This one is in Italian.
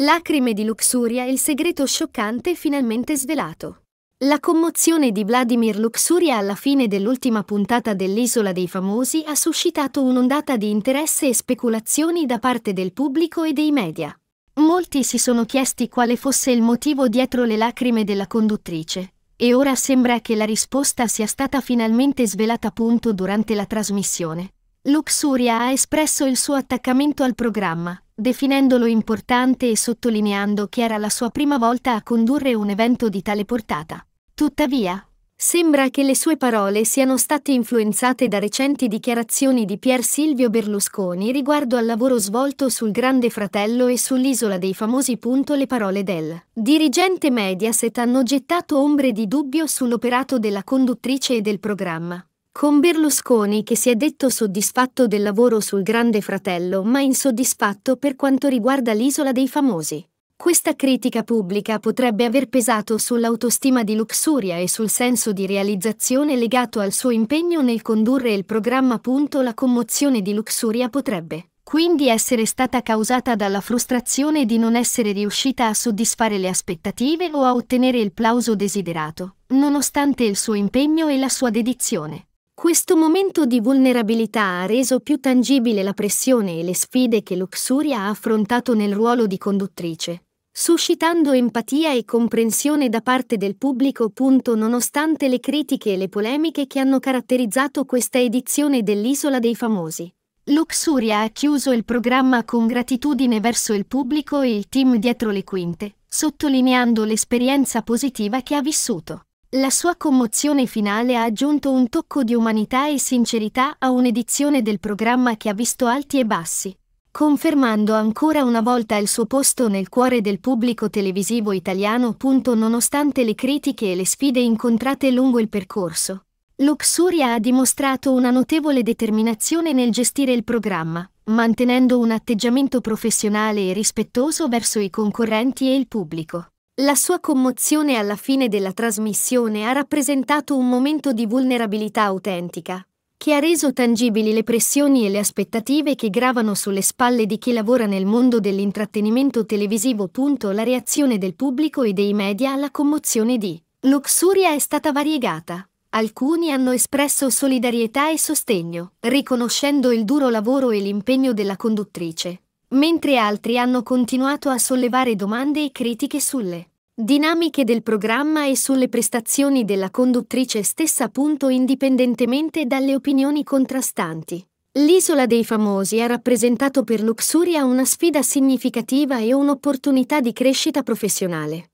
Lacrime di Luxuria, il segreto scioccante finalmente svelato. La commozione di Vladimir Luxuria alla fine dell'ultima puntata dell'Isola dei Famosi ha suscitato un'ondata di interesse e speculazioni da parte del pubblico e dei media. Molti si sono chiesti quale fosse il motivo dietro le lacrime della conduttrice, e ora sembra che la risposta sia stata finalmente svelata appunto durante la trasmissione. Luxuria ha espresso il suo attaccamento al programma, definendolo importante e sottolineando che era la sua prima volta a condurre un evento di tale portata. Tuttavia, Sembra che le sue parole siano state influenzate da recenti dichiarazioni di Pier Silvio Berlusconi riguardo al lavoro svolto sul Grande Fratello e sull'isola dei famosi. Le parole del dirigente Mediaset hanno gettato ombre di dubbio sull'operato della conduttrice e del programma. Con Berlusconi che si è detto soddisfatto del lavoro sul Grande Fratello ma insoddisfatto per quanto riguarda l'isola dei famosi. Questa critica pubblica potrebbe aver pesato sull'autostima di Luxuria e sul senso di realizzazione legato al suo impegno nel condurre il programma. La commozione di Luxuria potrebbe quindi essere stata causata dalla frustrazione di non essere riuscita a soddisfare le aspettative o a ottenere il plauso desiderato, nonostante il suo impegno e la sua dedizione. Questo momento di vulnerabilità ha reso più tangibile la pressione e le sfide che Luxuria ha affrontato nel ruolo di conduttrice, suscitando empatia e comprensione da parte del pubblico. Nonostante le critiche e le polemiche che hanno caratterizzato questa edizione dell'Isola dei Famosi, Luxuria ha chiuso il programma con gratitudine verso il pubblico e il team dietro le quinte, sottolineando l'esperienza positiva che ha vissuto. La sua commozione finale ha aggiunto un tocco di umanità e sincerità a un'edizione del programma che ha visto alti e bassi, confermando ancora una volta il suo posto nel cuore del pubblico televisivo italiano. Nonostante le critiche e le sfide incontrate lungo il percorso, Luxuria ha dimostrato una notevole determinazione nel gestire il programma, mantenendo un atteggiamento professionale e rispettoso verso i concorrenti e il pubblico. La sua commozione alla fine della trasmissione ha rappresentato un momento di vulnerabilità autentica, che ha reso tangibili le pressioni e le aspettative che gravano sulle spalle di chi lavora nel mondo dell'intrattenimento televisivo. La reazione del pubblico e dei media alla commozione di Luxuria è stata variegata. Alcuni hanno espresso solidarietà e sostegno, riconoscendo il duro lavoro e l'impegno della conduttrice mentre altri hanno continuato a sollevare domande e critiche sulle dinamiche del programma e sulle prestazioni della conduttrice stessa appunto indipendentemente dalle opinioni contrastanti. L'isola dei famosi ha rappresentato per Luxuria una sfida significativa e un'opportunità di crescita professionale.